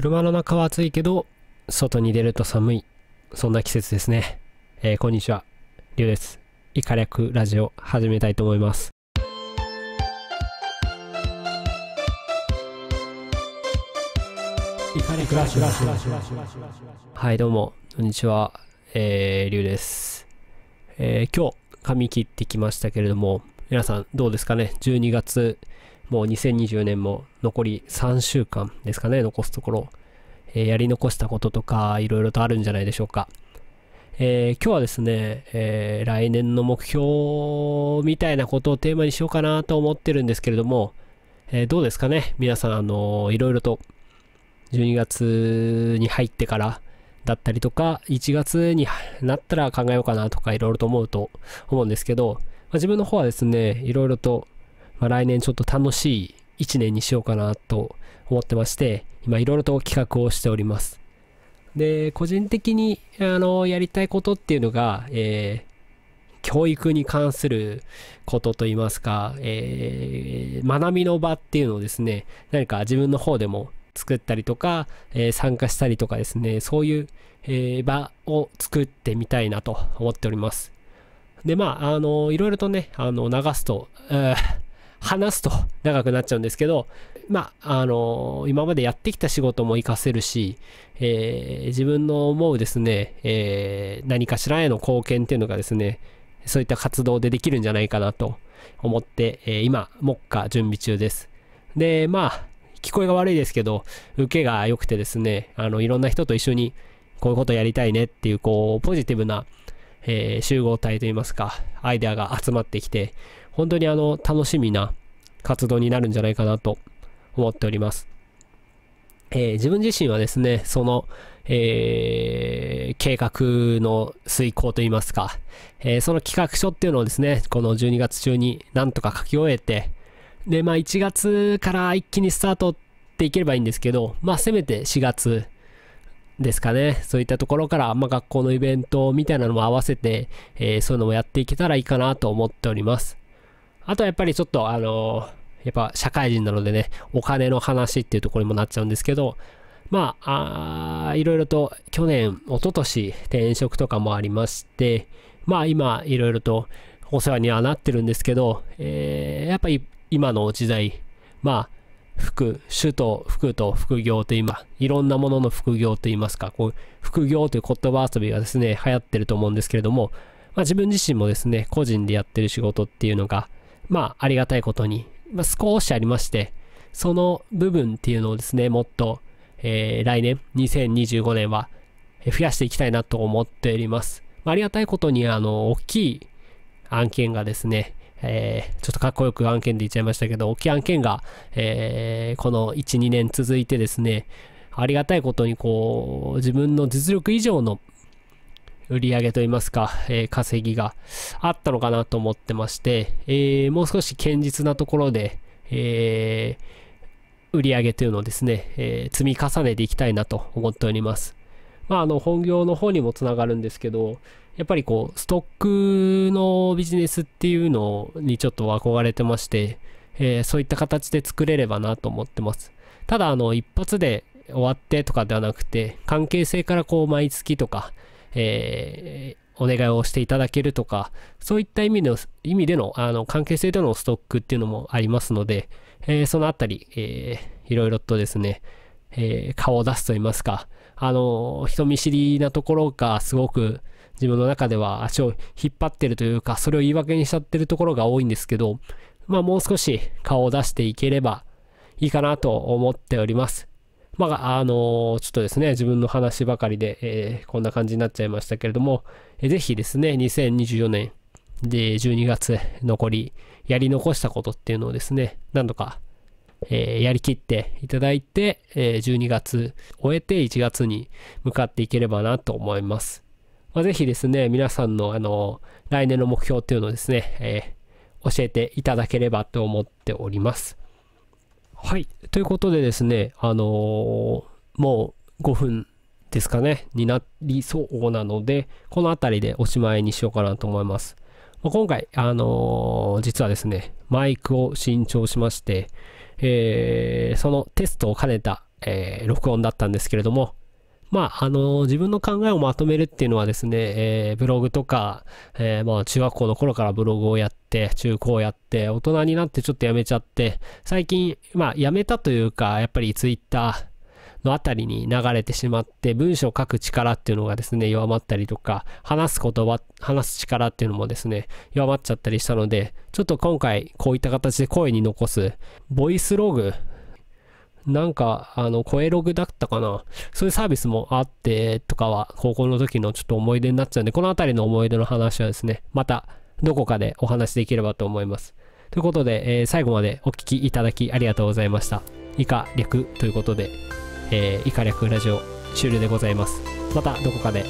車の中は暑いけど、外に出ると寒い。そんな季節ですね。えー、こんにちは。りゅうです。イカ略ラジオ始めたいと思います。イカ略ラジオ。はい、どうも、こんにちは。えー、りゅうです。えー、今日、髪切ってきましたけれども、皆さんどうですかね ?12 月もう2020年も残り3週間ですかね、残すところ、えー、やり残したこととか、いろいろとあるんじゃないでしょうか。えー、今日はですね、えー、来年の目標みたいなことをテーマにしようかなと思ってるんですけれども、えどうですかね皆さん、あのいろいろと12月に入ってからだったりとか、1月になったら考えようかなとか、いろいろと思うと思うんですけど、まあ、自分の方はですね、いろいろとまあ、来年ちょっと楽しい一年にしようかなと思ってまして、今いろいろと企画をしております。で、個人的に、あの、やりたいことっていうのが、えー、教育に関することといいますか、えー、学びの場っていうのをですね、何か自分の方でも作ったりとか、えー、参加したりとかですね、そういう、えー、場を作ってみたいなと思っております。で、まあ、あの、いろいろとね、あの、流すと、え ー話すと長くなっちゃうんですけど、まあ、あの今までやってきた仕事も活かせるし、えー、自分の思うですね、えー、何かしらへの貢献っていうのがですね、そういった活動でできるんじゃないかなと思って、えー、今、目下準備中です。で、まあ、聞こえが悪いですけど、受けが良くてですね、あの、いろんな人と一緒にこういうことやりたいねっていう、こう、ポジティブな、えー、集合体といいますか、アイデアが集まってきて、本当にあの、楽しみな活動になるんじゃないかなと思っております。えー、自分自身はですね、その、えー、計画の遂行といいますか、えー、その企画書っていうのをですね、この12月中になんとか書き終えて、で、まあ1月から一気にスタートっていければいいんですけど、まあせめて4月ですかね、そういったところから、まあ学校のイベントみたいなのも合わせて、えー、そういうのもやっていけたらいいかなと思っております。あとはやっぱりちょっとあのやっぱ社会人なのでね、お金の話っていうところにもなっちゃうんですけど、まあ、あいろいろと去年、おととし転職とかもありまして、まあ今、いろいろとお世話にはなってるんですけど、えー、やっぱり今の時代、まあ、服、主と服と副業と今、いろんなものの副業といいますか、こう、副業という言葉遊びがですね、流行ってると思うんですけれども、まあ自分自身もですね、個人でやってる仕事っていうのが、まあ、ありがたいことに、まあ、少しありまして、その部分っていうのをですね、もっと、えー、来年、2025年は増やしていきたいなと思っております。まあ、ありがたいことに、あの、大きい案件がですね、えー、ちょっとかっこよく案件で言っちゃいましたけど、大きい案件が、えー、この1、2年続いてですね、ありがたいことにこう、自分の実力以上の売り上げといいますか、えー、稼ぎがあったのかなと思ってまして、えー、もう少し堅実なところで、えー、売り上げというのをですね、え積み重ねていきたいなと思っております。まあ、あの、本業の方にもつながるんですけど、やっぱりこう、ストックのビジネスっていうのにちょっと憧れてまして、えそういった形で作れればなと思ってます。ただ、あの、一発で終わってとかではなくて、関係性からこう、毎月とか、えー、お願いをしていただけるとか、そういった意味の、意味での、あの、関係性でのストックっていうのもありますので、えー、そのあたり、えー、いろいろとですね、えー、顔を出すと言いますか、あの、人見知りなところがすごく自分の中では足を引っ張ってるというか、それを言い訳にしちゃってるところが多いんですけど、まあもう少し顔を出していければいいかなと思っております。まあ、あのちょっとですね、自分の話ばかりで、えー、こんな感じになっちゃいましたけれども、えー、ぜひですね、2024年で12月残り、やり残したことっていうのをですね、何度か、えー、やりきっていただいて、えー、12月終えて1月に向かっていければなと思います。まあ、ぜひですね、皆さんの、あの来年の目標っていうのをですね、え教えていただければと思っております。ということでですね、あのー、もう5分ですかね、になりそうなので、この辺りでおしまいにしようかなと思います。今回、あのー、実はですね、マイクを新調しまして、えー、そのテストを兼ねた、えー、録音だったんですけれども、まあ、あの、自分の考えをまとめるっていうのはですね、えー、ブログとか、えー、まあ、中学校の頃からブログをやって、中高やって、大人になってちょっとやめちゃって、最近、まあ、やめたというか、やっぱりツイッターのあたりに流れてしまって、文章を書く力っていうのがですね、弱まったりとか、話す言葉、話す力っていうのもですね、弱まっちゃったりしたので、ちょっと今回、こういった形で声に残す、ボイスログなんか、あの、声ログだったかな。そういうサービスもあって、とかは、高校の時のちょっと思い出になっちゃうんで、このあたりの思い出の話はですね、また、どこかでお話できればと思います。ということで、えー、最後までお聴きいただきありがとうございました。以下略ということで、えー、以下略ラジオ終了でございます。またどこかで